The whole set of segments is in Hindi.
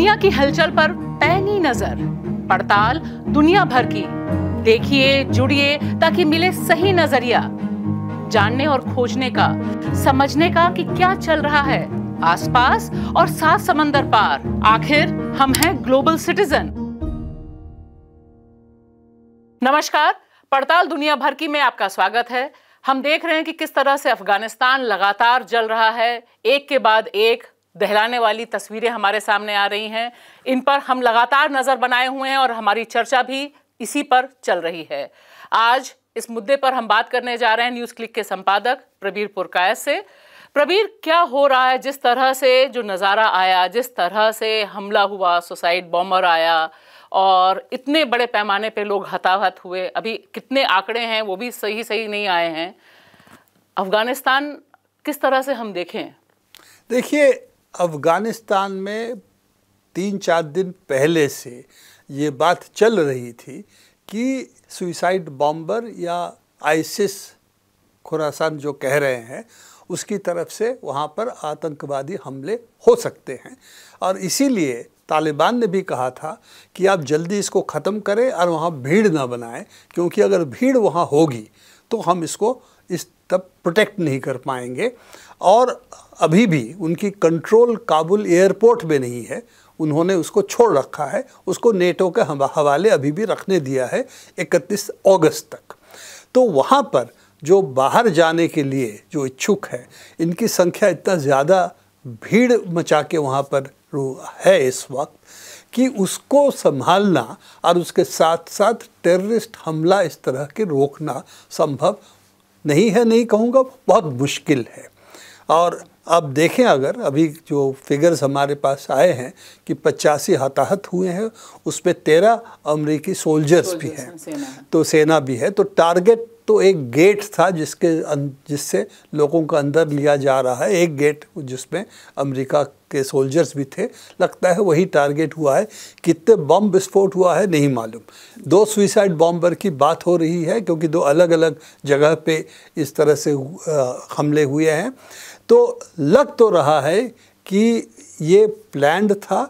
दुनिया की हलचल पर पैनी नजर पड़ताल दुनिया भर की देखिए जुड़िए ताकि मिले सही नजरिया जानने और खोजने का समझने का कि क्या चल रहा है आसपास और सात समंदर पार आखिर हम हैं ग्लोबल सिटीजन नमस्कार पड़ताल दुनिया भर की में आपका स्वागत है हम देख रहे हैं कि किस तरह से अफगानिस्तान लगातार जल रहा है एक के बाद एक दहलाने वाली तस्वीरें हमारे सामने आ रही हैं इन पर हम लगातार नज़र बनाए हुए हैं और हमारी चर्चा भी इसी पर चल रही है आज इस मुद्दे पर हम बात करने जा रहे हैं न्यूज़ क्लिक के संपादक प्रबीर पुरकाय से प्रबीर क्या हो रहा है जिस तरह से जो नज़ारा आया जिस तरह से हमला हुआ सुसाइड बॉम्बर आया और इतने बड़े पैमाने पे लोग हताहत हुए अभी कितने आंकड़े हैं वो भी सही सही नहीं आए हैं अफ़गानिस्तान किस तरह से हम देखें देखिए अफ़गानिस्तान में तीन चार दिन पहले से ये बात चल रही थी कि सुइसाइड बॉम्बर या आइसिस खुरासान जो कह रहे हैं उसकी तरफ से वहाँ पर आतंकवादी हमले हो सकते हैं और इसीलिए तालिबान ने भी कहा था कि आप जल्दी इसको ख़त्म करें और वहाँ भीड़ ना बनाएं क्योंकि अगर भीड़ वहाँ होगी तो हम इसको इस तब प्रोटेक्ट नहीं कर पाएंगे और अभी भी उनकी कंट्रोल काबुल एयरपोर्ट में नहीं है उन्होंने उसको छोड़ रखा है उसको नेटो के हवाले अभी भी रखने दिया है 31 अगस्त तक तो वहाँ पर जो बाहर जाने के लिए जो इच्छुक हैं इनकी संख्या इतना ज़्यादा भीड़ मचा के वहाँ पर है इस वक्त कि उसको संभालना और उसके साथ साथ टेररिस्ट हमला इस तरह के रोकना संभव नहीं है नहीं कहूँगा बहुत मुश्किल है और अब देखें अगर अभी जो फिगर्स हमारे पास आए हैं कि पचासी हताहत हुए हैं उसमें तेरह अमरीकी सोल्जर्स भी हैं तो सेना भी है तो टारगेट तो एक गेट था जिसके अं-, जिससे लोगों का अंदर लिया जा रहा है एक गेट जिसमें अमेरिका के सोल्जर्स भी थे लगता है वही टारगेट हुआ है कितने बम विस्फोट हुआ है नहीं मालूम दो सुइसाइड बॉम्बर की बात हो रही है क्योंकि दो अलग अलग जगह पे इस तरह से हमले हुए हैं तो लग तो रहा है कि ये प्लैंड था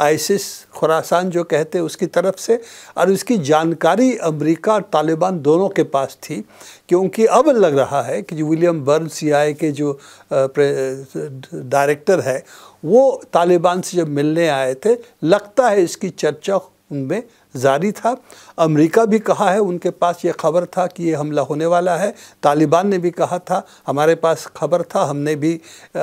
आइसिस खुरासान जो कहते हैं उसकी तरफ से और उसकी जानकारी अमेरिका और तालिबान दोनों के पास थी क्योंकि अब लग रहा है कि जो विलियम बर्न सीआईए के जो डायरेक्टर है वो तालिबान से जब मिलने आए थे लगता है इसकी चर्चा उनमें जारी था अमेरिका भी कहा है उनके पास ये खबर था कि ये हमला होने वाला है तालिबान ने भी कहा था हमारे पास खबर था हमने भी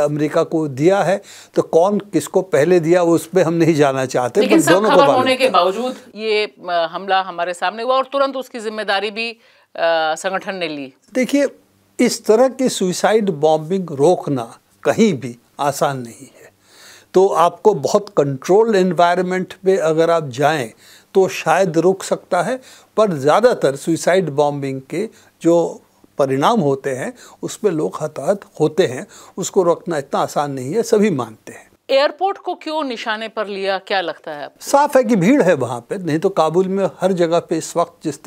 अमेरिका को दिया है तो कौन किसको पहले दिया उस पर हम नहीं जाना चाहते लेकिन पर दोनों को होने के बावजूद ये हमला हमारे सामने हुआ और तुरंत उसकी जिम्मेदारी भी संगठन ने ली देखिए इस तरह की सुइसाइड बॉम्बिंग रोकना कहीं भी आसान नहीं है तो आपको बहुत कंट्रोल इन्वायरमेंट में अगर आप जाएं तो शायद रुक सकता है पर ज़्यादातर सुइसाइड बॉम्बिंग के जो परिणाम होते हैं उसमें लोग हताहत होते हैं उसको रोकना इतना आसान नहीं है सभी मानते हैं एयरपोर्ट को क्यों निशाने पर लिया क्या लगता है साफ है कि भीड़ है वहाँ पे नहीं तो काबुल में हर जगह पे इस वक्त जिस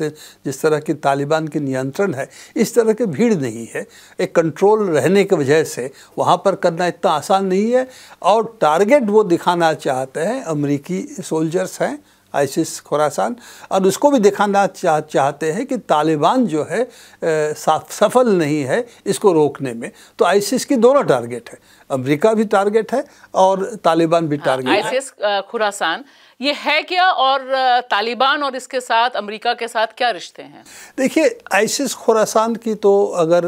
जिस तरह की तालिबान के नियंत्रण है इस तरह की भीड़ नहीं है एक कंट्रोल रहने की वजह से वहाँ पर करना इतना आसान नहीं है और टारगेट वो दिखाना चाहते हैं अमरीकी सोल्जर्स हैं आइसिस खुरासान और उसको भी दिखाना चाह चाहते हैं कि तालिबान जो है सफल नहीं है इसको रोकने में तो आइसिस की दोनों टारगेट है अमेरिका भी टारगेट है और तालिबान भी हाँ, टारगेट हाँ, आइसिस खुरासान ये है क्या और तालिबान और इसके साथ अमेरिका के साथ क्या रिश्ते हैं देखिए आइसिस खुरासान की तो अगर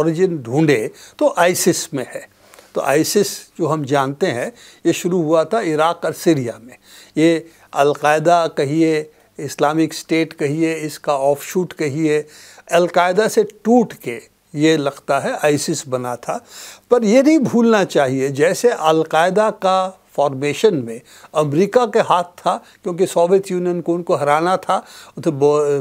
ओरिजिन ढूंढे तो आइसिस में है तो आइसिस जो हम जानते हैं ये शुरू हुआ था इराक और सीरिया में ये अलकायदा कहिए इस्लामिक स्टेट कहिए इसका ऑफ शूट कहिए अलकायदा से टूट के ये लगता है आइसिस बना था पर यह नहीं भूलना चाहिए जैसे अलकायदा का फॉर्मेशन में अमेरिका के हाथ था क्योंकि सोवियत यूनियन को उनको हराना था तो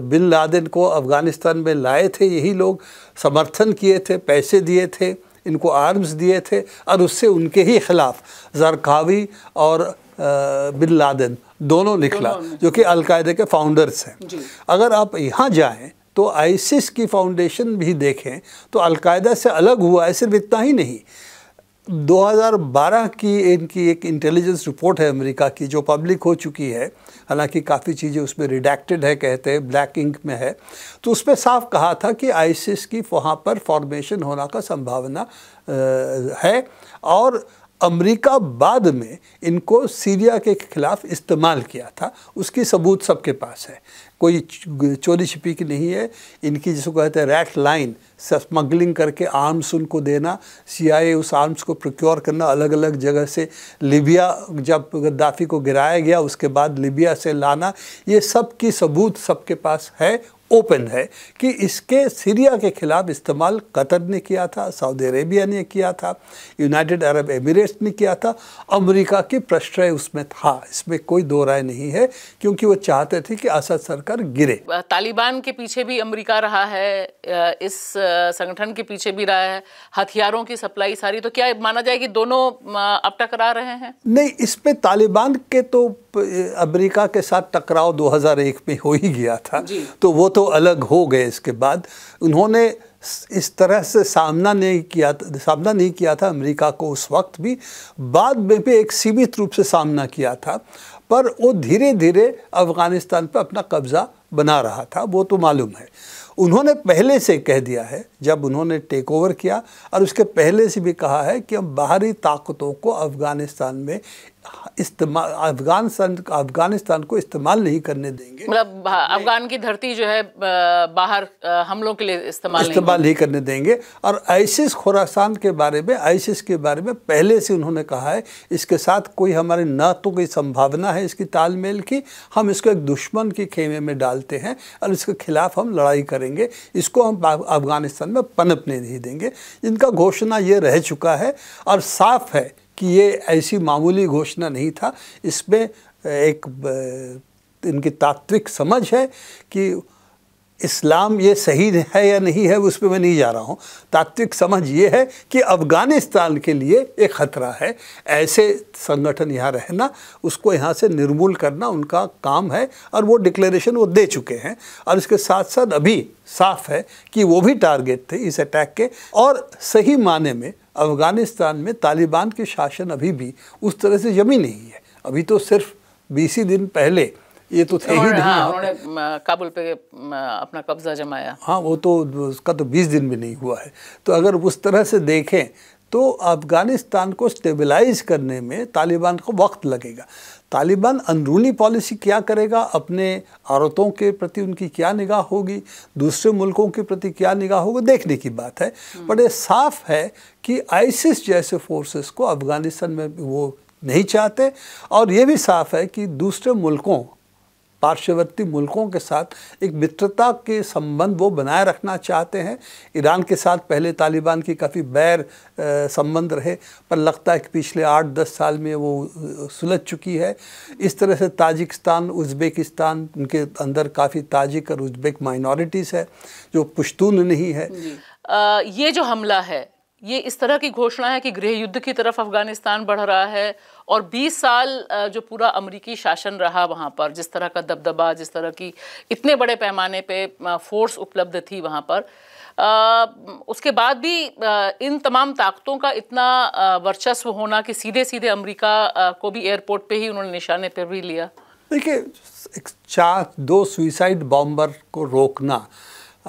बिन लादेन को अफ़गानिस्तान में लाए थे यही लोग समर्थन किए थे पैसे दिए थे इनको आर्म्स दिए थे और उससे उनके ही खिलाफ जरकावी और बिन लादेन दोनों लिखला जो कि अलकायदे के फाउंडर्स हैं अगर आप यहाँ जाएँ तो आइसिस की फाउंडेशन भी देखें तो अलकायदा से अलग हुआ है सिर्फ इतना ही नहीं 2012 की इनकी एक इंटेलिजेंस रिपोर्ट है अमेरिका की जो पब्लिक हो चुकी है हालांकि काफ़ी चीज़ें उसमें रिडैक्टेड है कहते हैं ब्लैक इंक में है तो उसमें साफ कहा था कि आइसिस की वहाँ पर फॉर्मेशन होना का संभावना है और अमेरिका बाद में इनको सीरिया के खिलाफ इस्तेमाल किया था उसकी सबूत सबके पास है कोई चोरी छिपी की नहीं है इनकी जिसको कहते हैं रैट लाइन स्मगलिंग करके आर्म्स उनको देना सीआईए उस आर्म्स को प्रोक्योर करना अलग अलग जगह से लीबिया जब गद्दाफी को गिराया गया उसके बाद लीबिया से लाना ये सब की सबूत सबके पास है ओपन है कि इसके सीरिया के खिलाफ इस्तेमाल कतर ने किया था सऊदी अरेबिया ने किया था यूनाइटेड अरब एमिरेट्स ने किया था अमेरिका की प्रश्रय उसमें था इसमें कोई दो राय नहीं है क्योंकि वो चाहते थे कि असद सरकार गिरे तालिबान के पीछे भी अमेरिका रहा है इस संगठन के पीछे भी रहा है हथियारों की सप्लाई सारी तो क्या माना जाए कि दोनों अब टकरा रहे हैं नहीं इसमें तालिबान के तो अमेरिका के साथ टकराव 2001 में हो ही गया था तो वो तो अलग हो गए इसके बाद उन्होंने इस तरह से सामना नहीं किया सामना नहीं किया था अमेरिका को उस वक्त भी बाद में भी एक सीमित रूप से सामना किया था पर वो धीरे धीरे अफ़गानिस्तान पर अपना कब्ज़ा बना रहा था वो तो मालूम है उन्होंने पहले से कह दिया है जब उन्होंने टेक ओवर किया और उसके पहले से भी कहा है कि हम बाहरी ताकतों को अफगानिस्तान में इस्तेमाल अफगानिस्तान अफगानिस्तान को इस्तेमाल नहीं करने देंगे मतलब अफगान की धरती जो है बाहर हमलों के लिए इस्तेमाल इस्तेमाल नहीं, करने देंगे और आइसिस खुरासान के बारे में आइसिस के बारे में पहले से उन्होंने कहा है इसके साथ कोई हमारे न तो कोई संभावना है इसकी तालमेल की हम इसको एक दुश्मन के खेमे में डालते हैं और इसके खिलाफ हम लड़ाई करेंगे करेंगे इसको हम अफगानिस्तान में पनपने नहीं देंगे इनका घोषणा ये रह चुका है और साफ है कि ये ऐसी मामूली घोषणा नहीं था इसमें एक इनकी तात्विक समझ है कि इस्लाम ये सही है या नहीं है उस पर मैं नहीं जा रहा हूँ तात्विक समझ ये है कि अफ़गानिस्तान के लिए एक ख़तरा है ऐसे संगठन यहाँ रहना उसको यहाँ से निर्मूल करना उनका काम है और वो डिक्लेरेशन वो दे चुके हैं और इसके साथ साथ अभी साफ है कि वो भी टारगेट थे इस अटैक के और सही माने में अफ़गानिस्तान में तालिबान के शासन अभी भी उस तरह से जमी नहीं है अभी तो सिर्फ बीस दिन पहले ये तो थे ही नहीं हाँ, उन्होंने काबुल पे अपना कब्जा जमाया हाँ वो तो उसका तो बीस दिन भी नहीं हुआ है तो अगर उस तरह से देखें तो अफ़गानिस्तान को स्टेबलाइज करने में तालिबान को वक्त लगेगा तालिबान अंदरूनी पॉलिसी क्या करेगा अपने औरतों के प्रति उनकी क्या निगाह होगी दूसरे मुल्कों के प्रति क्या निगाह होगी देखने की बात है हम्म। बट ये साफ है कि आइसिस जैसे फोर्सेस को अफ़गानिस्तान में वो नहीं चाहते और ये भी साफ है कि दूसरे मुल्कों पार्श्ववर्ती मुल्कों के साथ एक मित्रता के संबंध वो बनाए रखना चाहते हैं ईरान के साथ पहले तालिबान की काफ़ी बैर संबंध रहे पर लगता है कि पिछले आठ दस साल में वो सुलझ चुकी है इस तरह से ताजिकिस्तान उज़्बेकिस्तान उनके अंदर काफ़ी ताजिक और उज़्बेक माइनॉरिटीज़ है जो पुश्तून नहीं है आ, ये जो हमला है ये इस तरह की घोषणा है कि गृह युद्ध की तरफ अफगानिस्तान बढ़ रहा है और 20 साल जो पूरा अमरीकी शासन रहा वहाँ पर जिस तरह का दबदबा जिस तरह की इतने बड़े पैमाने पे फोर्स उपलब्ध थी वहाँ पर आ, उसके बाद भी आ, इन तमाम ताकतों का इतना वर्चस्व होना कि सीधे सीधे अमेरिका को भी एयरपोर्ट पर ही उन्होंने निशाने पर भी लिया देखिए चार दो सुइसाइड बॉम्बर को रोकना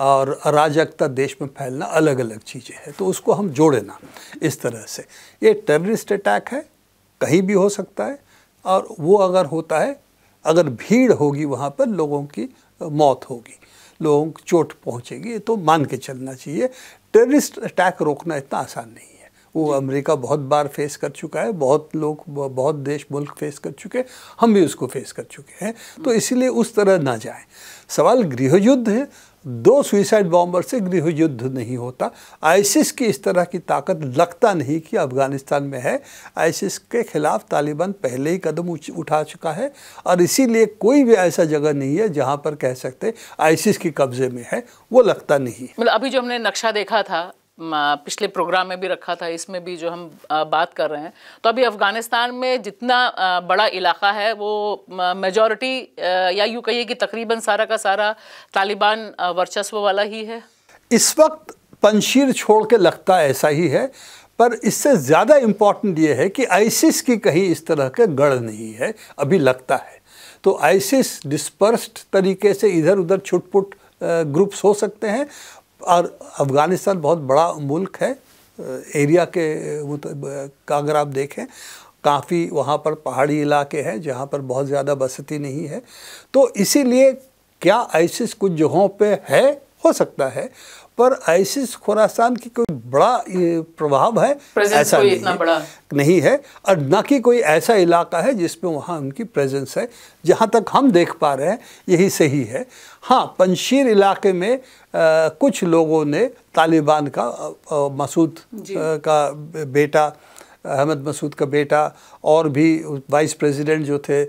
और अराजकता देश में फैलना अलग अलग चीज़ें हैं तो उसको हम ना इस तरह से ये टेररिस्ट अटैक है कहीं भी हो सकता है और वो अगर होता है अगर भीड़ होगी वहाँ पर लोगों की मौत होगी लोगों को चोट पहुँचेगी तो मान के चलना चाहिए टेररिस्ट अटैक रोकना इतना आसान नहीं है वो अमेरिका बहुत बार फेस कर चुका है बहुत लोग बहुत देश मुल्क फेस कर चुके हम भी उसको फेस कर चुके हैं तो हम्म। इसीलिए उस तरह ना जाएं सवाल गृहयुद्ध है दो सुइसाइड बॉम्बर से गृह युद्ध नहीं होता आइसिस की इस तरह की ताकत लगता नहीं कि अफगानिस्तान में है आइसिस के खिलाफ तालिबान पहले ही कदम उठा चुका है और इसीलिए कोई भी ऐसा जगह नहीं है जहां पर कह सकते आइसिस के कब्जे में है वो लगता नहीं मतलब अभी जो हमने नक्शा देखा था पिछले प्रोग्राम में भी रखा था इसमें भी जो हम बात कर रहे हैं तो अभी अफ़गानिस्तान में जितना बड़ा इलाका है वो मेजॉरिटी या यूँ कहिए कि तकरीबन सारा का सारा तालिबान वर्चस्व वाला ही है इस वक्त पंशीर छोड़ के लगता ऐसा ही है पर इससे ज़्यादा इम्पॉर्टेंट ये है कि आइसिस की कहीं इस तरह के गढ़ नहीं है अभी लगता है तो आइसिस डिस्पर्स्ड तरीके से इधर उधर छुटपुट ग्रुप्स हो सकते हैं और अफ़गानिस्तान बहुत बड़ा मुल्क है एरिया के वो तो का अगर आप देखें काफ़ी वहाँ पर पहाड़ी इलाके हैं जहाँ पर बहुत ज़्यादा बसती नहीं है तो इसीलिए क्या आइसिस कुछ जगहों पे है हो सकता है पर आइसिस खुरासान की कोई बड़ा प्रभाव है ऐसा कोई नहीं, इतना है, बड़ा। नहीं है और न कि कोई ऐसा इलाका है जिसमें वहाँ उनकी प्रेजेंस है जहाँ तक हम देख पा रहे हैं यही सही है हाँ पंशीर इलाके में आ, कुछ लोगों ने तालिबान का मसूद का बेटा अहमद मसूद का बेटा और भी वाइस प्रेसिडेंट जो थे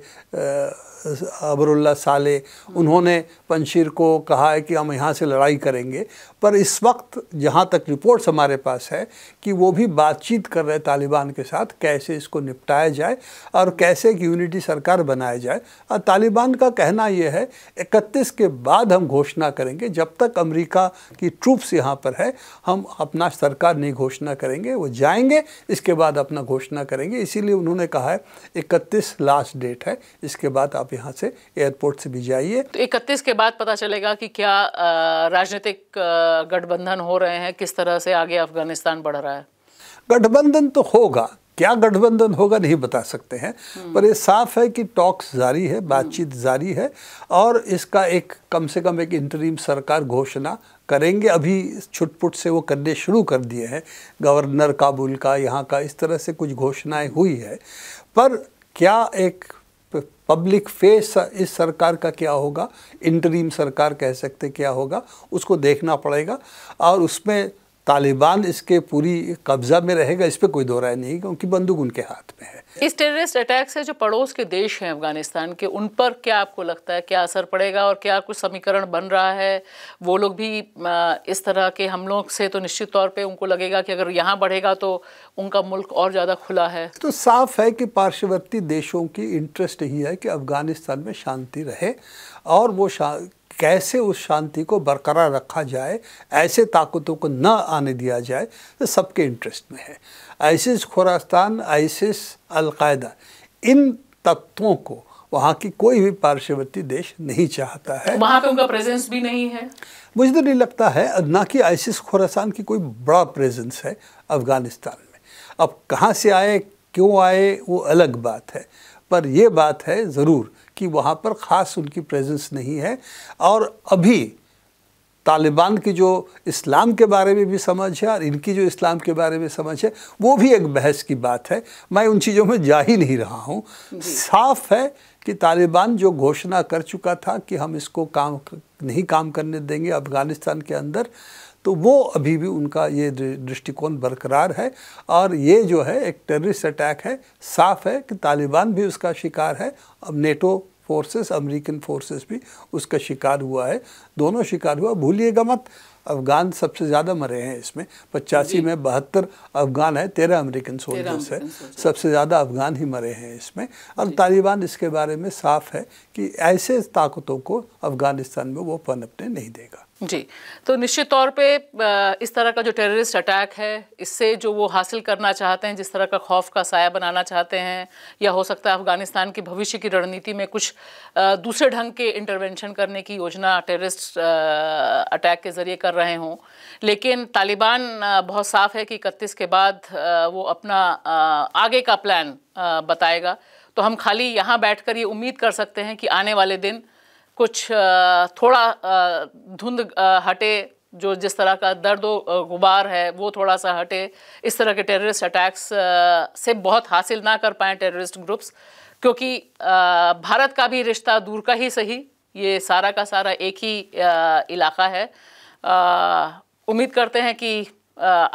अबरुल्ला साले हम्म। उन्होंने पंशीर को कहा है कि हम यहाँ से लड़ाई करेंगे पर इस वक्त जहाँ तक रिपोर्ट्स हमारे पास है कि वो भी बातचीत कर रहे तालिबान के साथ कैसे इसको निपटाया जाए और कैसे एक यूनिटी सरकार बनाया जाए और तालिबान का कहना ये है 31 के बाद हम घोषणा करेंगे जब तक अमेरिका की ट्रूप्स यहाँ पर है हम अपना सरकार नहीं घोषणा करेंगे वो जाएंगे इसके बाद अपना घोषणा करेंगे इसीलिए उन्होंने कहा है इकतीस लास्ट डेट है इसके बाद आप यहाँ से एयरपोर्ट से भी जाइए तो इकतीस के बाद पता चलेगा कि क्या राजनीतिक गठबंधन हो रहे हैं किस तरह से आगे अफगानिस्तान बढ़ रहा है गठबंधन तो होगा क्या गठबंधन होगा नहीं बता सकते हैं हम्म। पर ये साफ है कि टॉक्स जारी है बातचीत हम्म। जारी है और इसका एक कम से कम एक इंटरीम सरकार घोषणा करेंगे अभी छुटपुट से वो करने शुरू कर दिए हैं गवर्नर काबुल का यहाँ का इस तरह से कुछ घोषणाएं हुई है पर क्या एक पब्लिक फेस इस सरकार का क्या होगा इंटरीम सरकार कह सकते क्या होगा उसको देखना पड़ेगा और उसमें तालिबान इसके पूरी कब्ज़ा में रहेगा इस पर कोई दो राय नहीं क्योंकि बंदूक उनके हाथ में है इस टेररिस्ट अटैक से जो पड़ोस के देश हैं अफगानिस्तान के उन पर क्या आपको लगता है क्या असर पड़ेगा और क्या कुछ समीकरण बन रहा है वो लोग भी इस तरह के हमलों से तो निश्चित तौर पे उनको लगेगा कि अगर यहाँ बढ़ेगा तो उनका मुल्क और ज़्यादा खुला है तो साफ है कि पार्श्ववर्ती देशों की इंटरेस्ट यही है कि अफगानिस्तान में शांति रहे और वो शा... कैसे उस शांति को बरकरार रखा जाए ऐसे ताकतों को न आने दिया जाए तो सबके इंटरेस्ट में है आइसिस खुरास्तान आइसिस अलकायदा इन तत्वों को वहाँ की कोई भी पार्श्ववर्ती देश नहीं चाहता है वहाँ पे उनका प्रेजेंस भी नहीं है मुझे तो नहीं लगता है ना कि आइसिस खुरासान की कोई बड़ा प्रेजेंस है अफ़गानिस्तान में अब कहाँ से आए क्यों आए वो अलग बात है पर यह बात है ज़रूर कि वहाँ पर ख़ास उनकी प्रेजेंस नहीं है और अभी तालिबान की जो इस्लाम के बारे में भी समझ है और इनकी जो इस्लाम के बारे में समझ है वो भी एक बहस की बात है मैं उन चीज़ों में जा ही नहीं रहा हूँ साफ है कि तालिबान जो घोषणा कर चुका था कि हम इसको काम नहीं काम करने देंगे अफ़गानिस्तान के अंदर तो वो अभी भी उनका ये दृष्टिकोण बरकरार है और ये जो है एक टेररिस्ट अटैक है साफ है कि तालिबान भी उसका शिकार है अब नेटो फोर्सेस अमेरिकन फोर्सेस भी उसका शिकार हुआ है दोनों शिकार हुआ भूलिएगा मत अफगान सबसे ज़्यादा मरे हैं इसमें पचासी में बहत्तर अफगान है तेरह अमेरिकन सोल्जर्स है सबसे ज़्यादा अफगान ही मरे हैं इसमें और तालिबान इसके बारे में साफ है कि ऐसे ताकतों को अफगानिस्तान में वो पनपने नहीं देगा जी तो निश्चित तौर पे इस तरह का जो टेररिस्ट अटैक है इससे जो वो हासिल करना चाहते हैं जिस तरह का खौफ का साया बनाना चाहते हैं या हो सकता है अफ़गानिस्तान की भविष्य की रणनीति में कुछ दूसरे ढंग के इंटरवेंशन करने की योजना टेररिस्ट अटैक के ज़रिए कर रहे हों लेकिन तालिबान बहुत साफ है कि इकतीस के बाद वो अपना आगे का प्लान बताएगा तो हम खाली यहाँ बैठकर ये उम्मीद कर सकते हैं कि आने वाले दिन कुछ थोड़ा धुंध हटे जो जिस तरह का दर्द गुबार है वो थोड़ा सा हटे इस तरह के टेररिस्ट अटैक्स से बहुत हासिल ना कर पाएँ टेररिस्ट ग्रुप्स क्योंकि भारत का भी रिश्ता दूर का ही सही ये सारा का सारा एक ही इलाका है उम्मीद करते हैं कि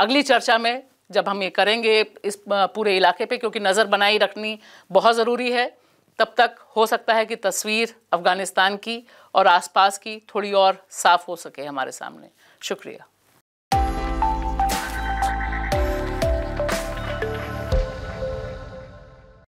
अगली चर्चा में जब हम ये करेंगे इस पूरे इलाके पे क्योंकि नज़र बनाई रखनी बहुत ज़रूरी है तब तक हो सकता है कि तस्वीर अफ़गानिस्तान की और आसपास की थोड़ी और साफ़ हो सके हमारे सामने शुक्रिया